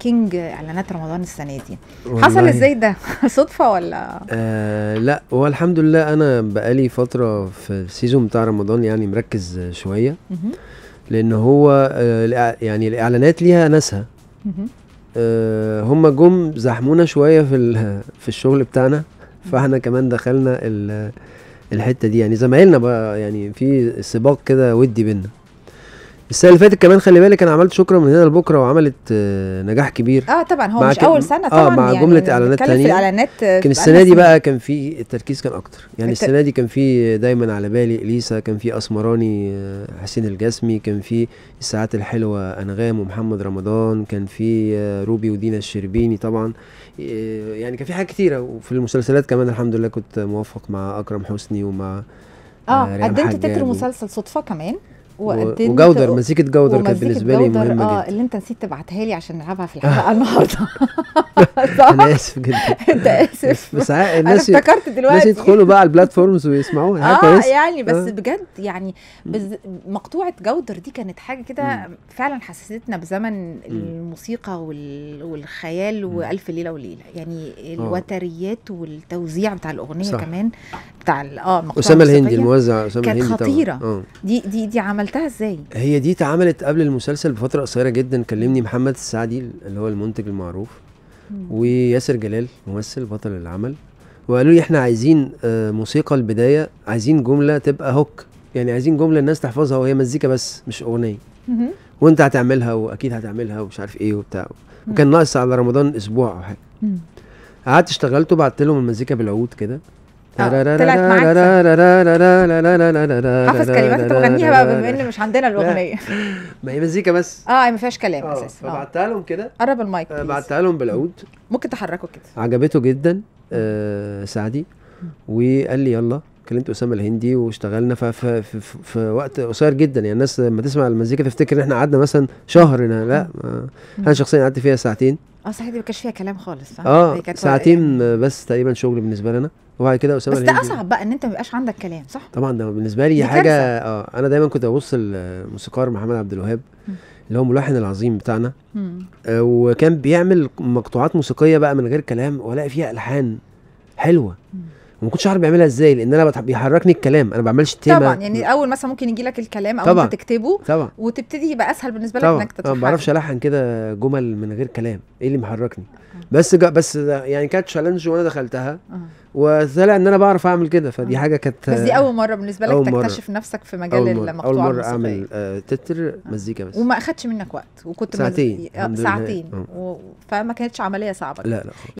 كينج اعلانات رمضان السنه دي حصل ازاي ده صدفه ولا آه لا هو الحمد لله انا بقالي فتره في السيزون بتاع رمضان يعني مركز شويه لان هو آه يعني الاعلانات ليها ناسها آه، هم جم زحمونا شويه في في الشغل بتاعنا فاحنا كمان دخلنا الحته دي يعني زمايلنا بقى يعني في سباق كده ودي بينا السنه اللي فاتت كمان خلي بالك انا عملت شكرا من هنا لبكره وعملت آه، نجاح كبير اه طبعا هو مش اول سنه آه، طبعا اه مع يعني جمله اعلانات ثانيه في الاعلانات كان السنه دي بقى كان في التركيز كان اكتر يعني الت... السنه دي كان في دايما على بالي اليسا كان في اسمراني آه، حسين الجسمي كان في الساعات الحلوه انغام ومحمد رمضان كان في روبي ودينا الشربيني طبعا يعني كان في حاجات كتيره وفي المسلسلات كمان الحمد لله كنت موفق مع اكرم حسني ومع اه قدمت تتر مسلسل صدفه كمان وجودر مزيكه جودر كانت بالنسبه لي مهمه آه جدا اللي انت نسيت تبعتها لي عشان نلعبها في الحلقه آه. النهارده انا اسف جدا انت اسف بس الناس افتكرت دلوقتي الناس يدخلوا بقى على البلاتفورمز ويسمعوها اه يعني بس آه. بجد يعني مقطوعه جودر دي كانت حاجه كده فعلا حسستنا بزمن الموسيقى والخيال والف ليله وليله يعني آه. الوتريات والتوزيع بتاع الاغنيه كمان بتاع اه اسامه الهندي الموزع اسامه الهندي كانت خطيره دي دي دي عمل عملتها ازاي؟ هي دي اتعملت قبل المسلسل بفتره قصيره جدا كلمني محمد السعدي اللي هو المنتج المعروف وياسر جلال ممثل بطل العمل وقالوا لي احنا عايزين آه، موسيقى البدايه عايزين جمله تبقى هوك يعني عايزين جمله الناس تحفظها وهي مزيكا بس مش اغنيه وانت هتعملها واكيد هتعملها ومش عارف ايه وبتاع وكان ناقص على رمضان اسبوع او حاجه قعدت اشتغلت وبعت لهم المزيكا بالعود كده طلعت معاك حافظ كلمات انت مغنيها بقى بما ان مش عندنا الاغنيه ما هي مزيكا بس اه ما فيهاش كلام اساسا فبعتها لهم كده قرب المايك بعتها لهم بالعود ممكن تحركه كده عجبته جدا سعدي وقال لي يلا كلمت اسامه الهندي واشتغلنا في, في, في, في وقت قصير جدا يعني الناس لما تسمع المزيكا تفتكر ان احنا قعدنا مثلا شهر لا انا شخصيا قعدت فيها ساعتين اه صحيح دي ما كانش فيها كلام خالص صح؟ اه ساعتين إيه؟ بس تقريبا شغل بالنسبه لنا وبعد كده اسامه بس ده اصعب بقى ان انت ما يبقاش عندك كلام صح؟ طبعا ده بالنسبه لي حاجه اه انا دايما كنت ابص للموسيقار محمد عبد الوهاب اللي هو الملحن العظيم بتاعنا آه وكان بيعمل مقطوعات موسيقيه بقى من غير كلام والاقي فيها الحان حلوه مم. وما كنتش عارف بيعملها ازاي لان انا بيحركني الكلام انا ما بعملش تيمة طبعا يعني الاول مثلا ممكن يجي لك الكلام او طبعًا. انت تكتبه طبعا وتبتدي يبقى اسهل بالنسبه لك طبعًا. انك تتحرك ما بعرفش الحن كده جمل من غير كلام ايه اللي محركني بس جا بس يعني كانت تشالنج وانا دخلتها وطلع ان انا بعرف اعمل كده فدي حاجه كانت بس دي اول مره بالنسبه لك تكتشف نفسك في مجال المقطوعه اول مره اعمل آه تتر مزيكا بس وما اخدش منك وقت وكنت ساعتين مز... ساعتين آه، أه. و... فما كانتش عمليه صعبه لا لا